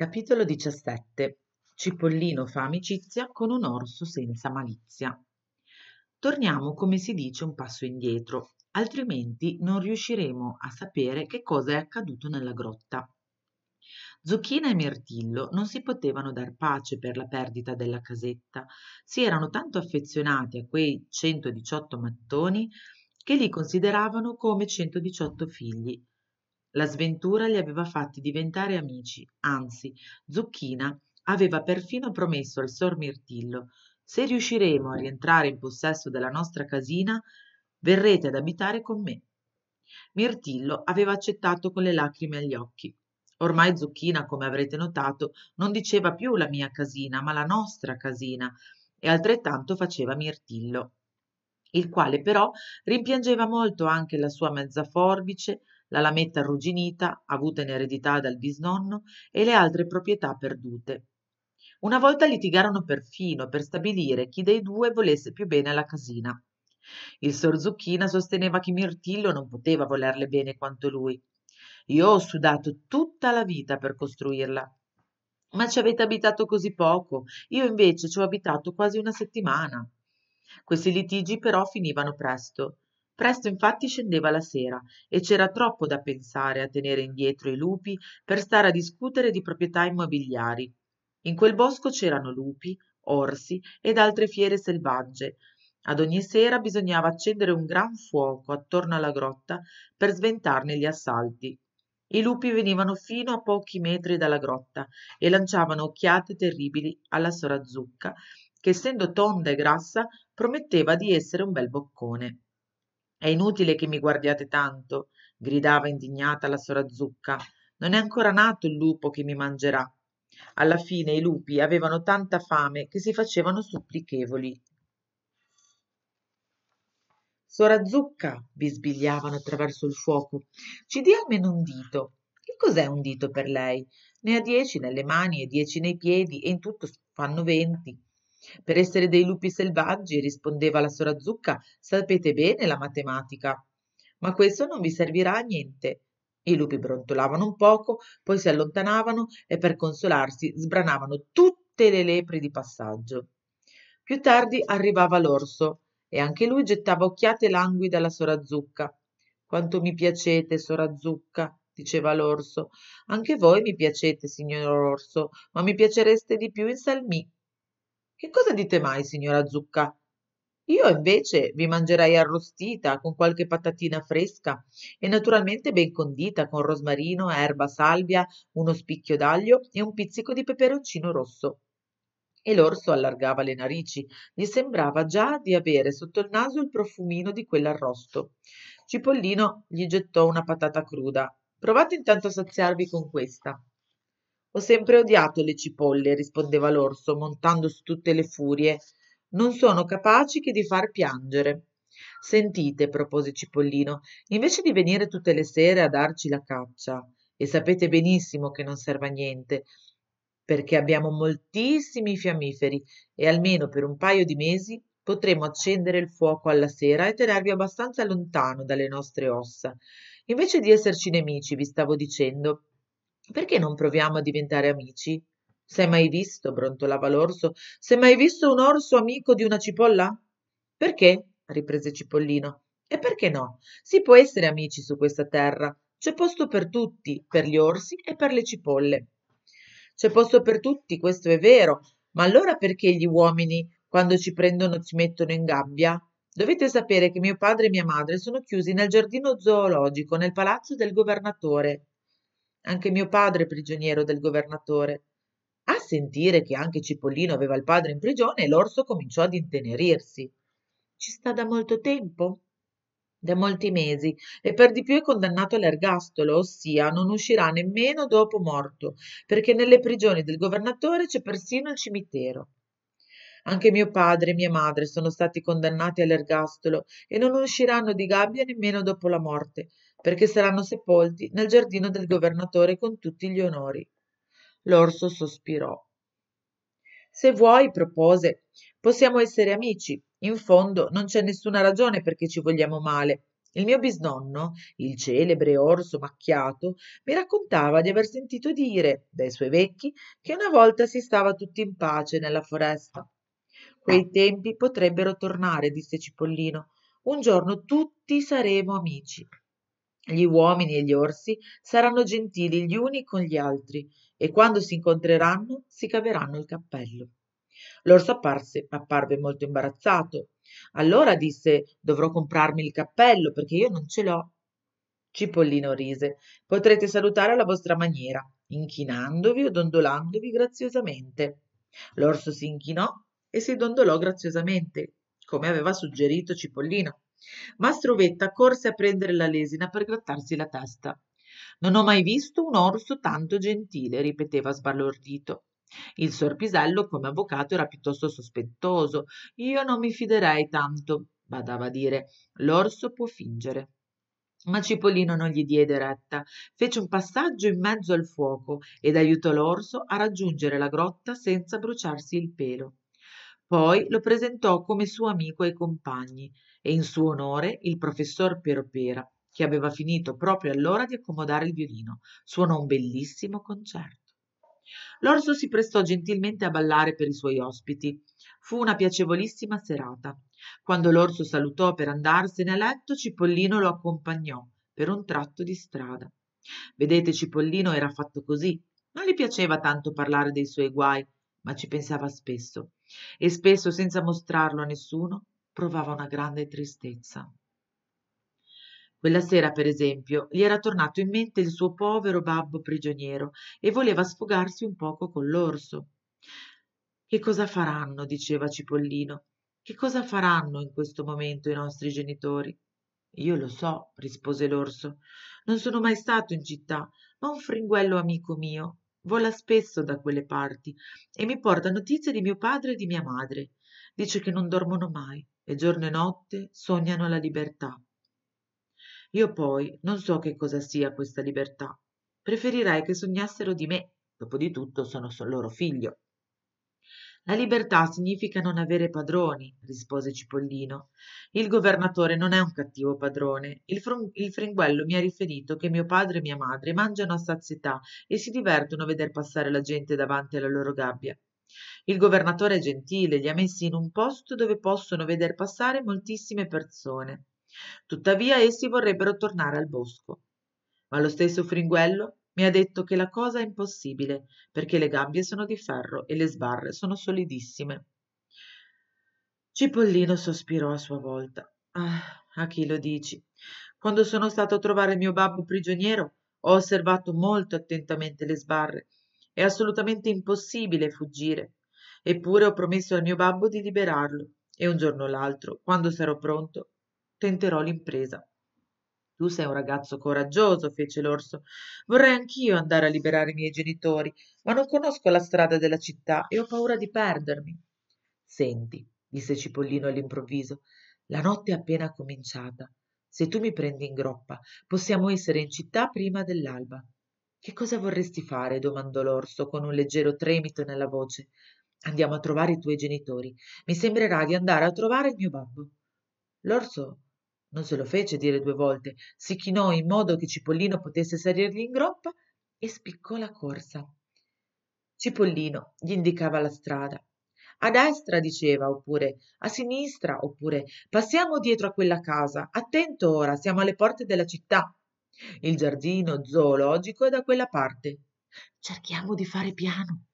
Capitolo 17 Cipollino fa amicizia con un orso senza malizia. Torniamo, come si dice, un passo indietro, altrimenti non riusciremo a sapere che cosa è accaduto nella grotta. Zucchina e Mirtillo non si potevano dar pace per la perdita della casetta, si erano tanto affezionati a quei 118 mattoni che li consideravano come 118 figli la sventura li aveva fatti diventare amici, anzi, Zucchina aveva perfino promesso al sor Mirtillo se riusciremo a rientrare in possesso della nostra casina, verrete ad abitare con me. Mirtillo aveva accettato con le lacrime agli occhi. Ormai Zucchina, come avrete notato, non diceva più la mia casina, ma la nostra casina, e altrettanto faceva Mirtillo, il quale però rimpiangeva molto anche la sua mezza forbice, la lametta arrugginita, avuta in eredità dal bisnonno, e le altre proprietà perdute. Una volta litigarono perfino per stabilire chi dei due volesse più bene alla casina. Il sor Zucchina sosteneva che Mirtillo non poteva volerle bene quanto lui. Io ho sudato tutta la vita per costruirla. Ma ci avete abitato così poco, io invece ci ho abitato quasi una settimana. Questi litigi però finivano presto. Presto infatti scendeva la sera e c'era troppo da pensare a tenere indietro i lupi per stare a discutere di proprietà immobiliari. In quel bosco c'erano lupi, orsi ed altre fiere selvagge. Ad ogni sera bisognava accendere un gran fuoco attorno alla grotta per sventarne gli assalti. I lupi venivano fino a pochi metri dalla grotta e lanciavano occhiate terribili alla sora zucca, che essendo tonda e grassa prometteva di essere un bel boccone. È inutile che mi guardiate tanto, gridava indignata la sora zucca. Non è ancora nato il lupo che mi mangerà. Alla fine i lupi avevano tanta fame che si facevano supplichevoli. Sora zucca, bisbigliavano attraverso il fuoco, ci dia almeno un dito. Che cos'è un dito per lei? Ne ha dieci nelle mani e dieci nei piedi e in tutto fanno venti. Per essere dei lupi selvaggi, rispondeva la sora zucca, sapete bene la matematica. Ma questo non vi servirà a niente. I lupi brontolavano un poco, poi si allontanavano e per consolarsi sbranavano tutte le lepri di passaggio. Più tardi arrivava l'orso e anche lui gettava occhiate languide alla sora zucca. Quanto mi piacete, sora zucca, diceva l'orso. Anche voi mi piacete, signor orso, ma mi piacereste di più in salmì. Che cosa dite mai, signora Zucca? Io invece vi mangerei arrostita con qualche patatina fresca e naturalmente ben condita con rosmarino, erba salvia, uno spicchio d'aglio e un pizzico di peperoncino rosso. E l'orso allargava le narici, gli sembrava già di avere sotto il naso il profumino di quell'arrosto. Cipollino gli gettò una patata cruda. Provate intanto a saziarvi con questa. Ho sempre odiato le cipolle, rispondeva l'orso, montando su tutte le furie. Non sono capaci che di far piangere. Sentite, propose Cipollino, invece di venire tutte le sere a darci la caccia, e sapete benissimo che non serve a niente, perché abbiamo moltissimi fiammiferi e almeno per un paio di mesi potremo accendere il fuoco alla sera e tenervi abbastanza lontano dalle nostre ossa. Invece di esserci nemici, vi stavo dicendo, perché non proviamo a diventare amici? S'è mai visto, brontolava l'orso, s'è mai visto un orso amico di una cipolla? Perché? riprese Cipollino. E perché no? Si può essere amici su questa terra. C'è posto per tutti, per gli orsi e per le cipolle. C'è posto per tutti, questo è vero, ma allora perché gli uomini, quando ci prendono, ci mettono in gabbia? Dovete sapere che mio padre e mia madre sono chiusi nel giardino zoologico, nel palazzo del governatore. Anche mio padre è prigioniero del governatore. A sentire che anche Cipollino aveva il padre in prigione, l'orso cominciò ad intenerirsi. Ci sta da molto tempo? Da molti mesi, e per di più è condannato all'ergastolo, ossia non uscirà nemmeno dopo morto, perché nelle prigioni del governatore c'è persino il cimitero. Anche mio padre e mia madre sono stati condannati all'ergastolo e non usciranno di gabbia nemmeno dopo la morte, perché saranno sepolti nel giardino del governatore con tutti gli onori. L'orso sospirò. Se vuoi, propose, possiamo essere amici. In fondo non c'è nessuna ragione perché ci vogliamo male. Il mio bisnonno, il celebre orso macchiato, mi raccontava di aver sentito dire dai suoi vecchi che una volta si stava tutti in pace nella foresta. Quei tempi potrebbero tornare, disse Cipollino. Un giorno tutti saremo amici. Gli uomini e gli orsi saranno gentili gli uni con gli altri e quando si incontreranno si caveranno il cappello. L'orso apparse, apparve molto imbarazzato. Allora disse dovrò comprarmi il cappello perché io non ce l'ho. Cipollino rise. Potrete salutare alla vostra maniera, inchinandovi o dondolandovi graziosamente. L'orso si inchinò e si dondolò graziosamente, come aveva suggerito Cipollino. Mastrovetta corse a prendere la lesina per grattarsi la testa. Non ho mai visto un orso tanto gentile, ripeteva sbalordito. Il sorpisello, come avvocato, era piuttosto sospettoso. Io non mi fiderei tanto, badava a dire. L'orso può fingere. Ma Cipollino non gli diede retta, fece un passaggio in mezzo al fuoco ed aiutò l'orso a raggiungere la grotta senza bruciarsi il pelo. Poi lo presentò come suo amico ai compagni e in suo onore il professor Peropera, che aveva finito proprio allora di accomodare il violino, suonò un bellissimo concerto. L'orso si prestò gentilmente a ballare per i suoi ospiti. Fu una piacevolissima serata. Quando l'orso salutò per andarsene a letto, Cipollino lo accompagnò per un tratto di strada. Vedete, Cipollino era fatto così. Non gli piaceva tanto parlare dei suoi guai, ma ci pensava spesso. E spesso, senza mostrarlo a nessuno, provava una grande tristezza. Quella sera, per esempio, gli era tornato in mente il suo povero babbo prigioniero e voleva sfogarsi un poco con l'orso. Che cosa faranno? diceva Cipollino. Che cosa faranno in questo momento i nostri genitori? Io lo so, rispose l'orso. Non sono mai stato in città, ma un fringuello amico mio vola spesso da quelle parti e mi porta notizie di mio padre e di mia madre. Dice che non dormono mai, e giorno e notte sognano la libertà. Io poi non so che cosa sia questa libertà. Preferirei che sognassero di me, dopoditutto sono loro figlio. La libertà significa non avere padroni, rispose Cipollino. Il governatore non è un cattivo padrone. Il, frum- il fringuello mi ha riferito che mio padre e mia madre mangiano a sazietà e si divertono a veder passare la gente davanti alla loro gabbia. Il governatore gentile, li ha messi in un posto dove possono veder passare moltissime persone. Tuttavia essi vorrebbero tornare al bosco. Ma lo stesso Fringuello mi ha detto che la cosa è impossibile, perché le gambe sono di ferro e le sbarre sono solidissime. Cipollino sospirò a sua volta. Ah, a chi lo dici? Quando sono stato a trovare mio babbo prigioniero, ho osservato molto attentamente le sbarre è assolutamente impossibile fuggire. Eppure ho promesso al mio babbo di liberarlo e un giorno o l'altro, quando sarò pronto, tenterò l'impresa. Tu sei un ragazzo coraggioso, fece l'orso. Vorrei anch'io andare a liberare i miei genitori, ma non conosco la strada della città e ho paura di perdermi. Senti, disse Cipollino all'improvviso, la notte è appena cominciata. Se tu mi prendi in groppa, possiamo essere in città prima dell'alba. Che cosa vorresti fare? domandò l'orso con un leggero tremito nella voce. Andiamo a trovare i tuoi genitori. Mi sembrerà di andare a trovare il mio babbo. L'orso non se lo fece dire due volte, si chinò in modo che Cipollino potesse salirgli in groppa e spiccò la corsa. Cipollino gli indicava la strada. A destra diceva, oppure a sinistra, oppure passiamo dietro a quella casa. Attento ora, siamo alle porte della città. Il giardino zoologico è da quella parte. Cerchiamo di fare piano.